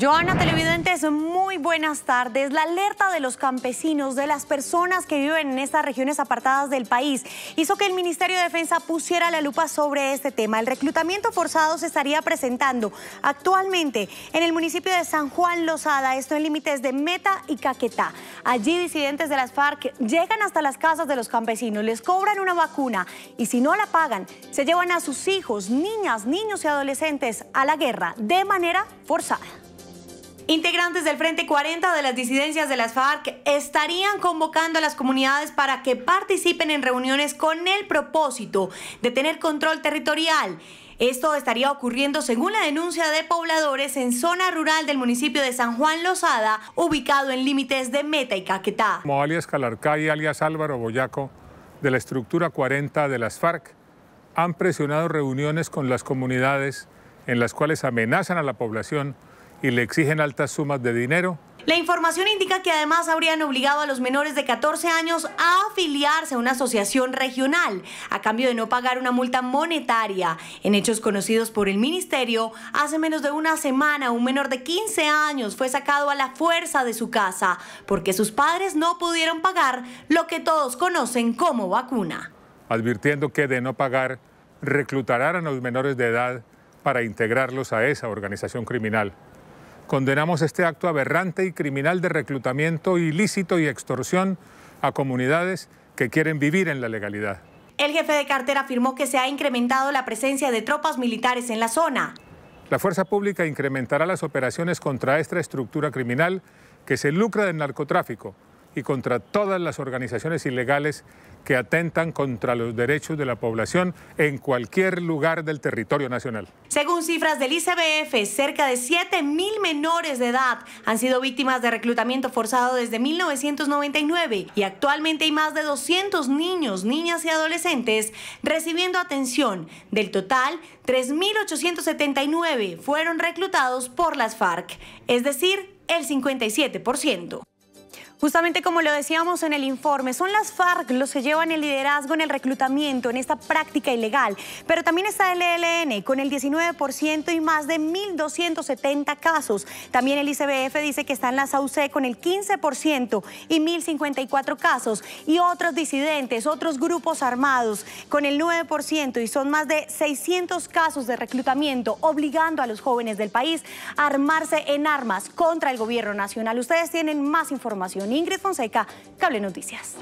Joana Televidentes, muy buenas tardes. La alerta de los campesinos, de las personas que viven en estas regiones apartadas del país, hizo que el Ministerio de Defensa pusiera la lupa sobre este tema. El reclutamiento forzado se estaría presentando actualmente en el municipio de San Juan Lozada, esto en límites de Meta y Caquetá. Allí disidentes de las FARC llegan hasta las casas de los campesinos, les cobran una vacuna y si no la pagan, se llevan a sus hijos, niñas, niños y adolescentes a la guerra de manera forzada. Integrantes del Frente 40 de las disidencias de las FARC estarían convocando a las comunidades para que participen en reuniones con el propósito de tener control territorial. Esto estaría ocurriendo según la denuncia de pobladores en zona rural del municipio de San Juan Lozada, ubicado en límites de Meta y Caquetá. Como alias y alias Álvaro Boyaco, de la estructura 40 de las FARC, han presionado reuniones con las comunidades en las cuales amenazan a la población y le exigen altas sumas de dinero la información indica que además habrían obligado a los menores de 14 años a afiliarse a una asociación regional a cambio de no pagar una multa monetaria. En hechos conocidos por el ministerio, hace menos de una semana un menor de 15 años fue sacado a la fuerza de su casa porque sus padres no pudieron pagar lo que todos conocen como vacuna. Advirtiendo que de no pagar, reclutarán a los menores de edad para integrarlos a esa organización criminal. Condenamos este acto aberrante y criminal de reclutamiento ilícito y extorsión a comunidades que quieren vivir en la legalidad. El jefe de cartera afirmó que se ha incrementado la presencia de tropas militares en la zona. La fuerza pública incrementará las operaciones contra esta estructura criminal que se lucra del narcotráfico y contra todas las organizaciones ilegales que atentan contra los derechos de la población en cualquier lugar del territorio nacional. Según cifras del ICBF, cerca de 7 mil menores de edad han sido víctimas de reclutamiento forzado desde 1999 y actualmente hay más de 200 niños, niñas y adolescentes recibiendo atención. Del total, 3.879 fueron reclutados por las FARC, es decir, el 57%. Justamente como lo decíamos en el informe, son las FARC los que llevan el liderazgo en el reclutamiento, en esta práctica ilegal, pero también está el ELN con el 19% y más de 1.270 casos. También el ICBF dice que está en las SAUCE con el 15% y 1.054 casos y otros disidentes, otros grupos armados con el 9% y son más de 600 casos de reclutamiento obligando a los jóvenes del país a armarse en armas contra el gobierno nacional. Ustedes tienen más información Ingrid Fonseca, Cable Noticias.